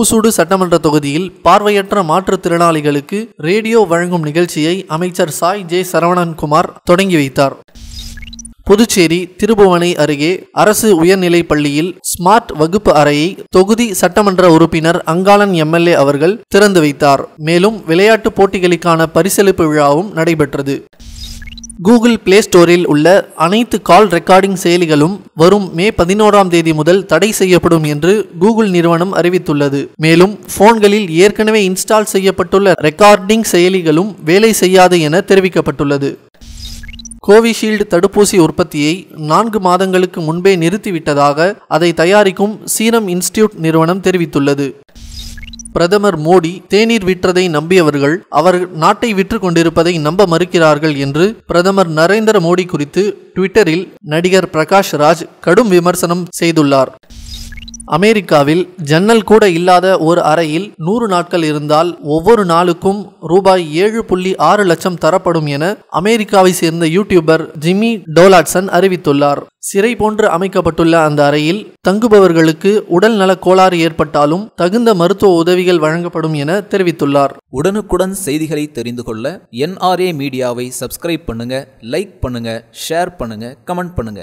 ஊசூடு சட்டமன்ற தொகுதியில் பார்வையற்ற மாற்றுத்திறனாளிகளுக்கு ரேடியோ வழங்கும் நிகழ்ச்சியை அமைச்சர் சாய் ஜே சரவணன்குமார் தொடங்கி வைத்தார் புதுச்சேரி திருபுவனை அருகே அரசு உயர்நிலைப் பள்ளியில் ஸ்மார்ட் வகுப்பு அறையை தொகுதி சட்டமன்ற உறுப்பினர் அங்காளன் எம்எல்ஏ அவர்கள் திறந்து வைத்தார் மேலும் விளையாட்டுப் போட்டிகளுக்கான பரிசளிப்பு விழாவும் நடைபெற்றது கூகுள் பிளே ஸ்டோரில் உள்ள அனைத்து கால் ரெக்கார்டிங் செயலிகளும் வரும் மே பதினோராம் தேதி முதல் தடை செய்யப்படும் என்று கூகுள் நிறுவனம் அறிவித்துள்ளது மேலும் போன்களில் ஏற்கனவே இன்ஸ்டால் செய்யப்பட்டுள்ள ரெக்கார்டிங் செயலிகளும் வேலை செய்யாது என தெரிவிக்கப்பட்டுள்ளது கோவிஷீல்டு தடுப்பூசி உற்பத்தியை நான்கு மாதங்களுக்கு முன்பே நிறுத்திவிட்டதாக அதை தயாரிக்கும் சீரம் இன்ஸ்டிடியூட் நிறுவனம் தெரிவித்துள்ளது பிரதமர் மோடி தேநீர் விற்றதை நம்பியவர்கள் அவர் நாட்டை விற்று கொண்டிருப்பதை நம்ப மறுக்கிறார்கள் என்று பிரதமர் நரேந்திர மோடி குறித்து ட்விட்டரில் நடிகர் பிரகாஷ் ராஜ் கடும் விமர்சனம் செய்துள்ளார் அமெரிக்காவில் ஜன்னல் கூட இல்லாத ஒரு அறையில் நூறு நாட்கள் இருந்தால் ஒவ்வொரு நாளுக்கும் ரூபாய் ஏழு புள்ளி ஆறு லட்சம் தரப்படும் என அமெரிக்காவை சேர்ந்த யூடியூபர் ஜிம்மி டோலாட்சன் அறிவித்துள்ளார் சிறை போன்று அமைக்கப்பட்டுள்ள அந்த அறையில் தங்குபவர்களுக்கு உடல் நல கோளாறு ஏற்பட்டாலும் தகுந்த மருத்துவ உதவிகள் வழங்கப்படும் என தெரிவித்துள்ளார் உடனுக்குடன் செய்திகளை தெரிந்து கொள்ள என்ஆர்ஏ மீடியாவை சப்ஸ்கிரைப் பண்ணுங்க லைக் பண்ணுங்க ஷேர் பண்ணுங்க கமெண்ட் பண்ணுங்க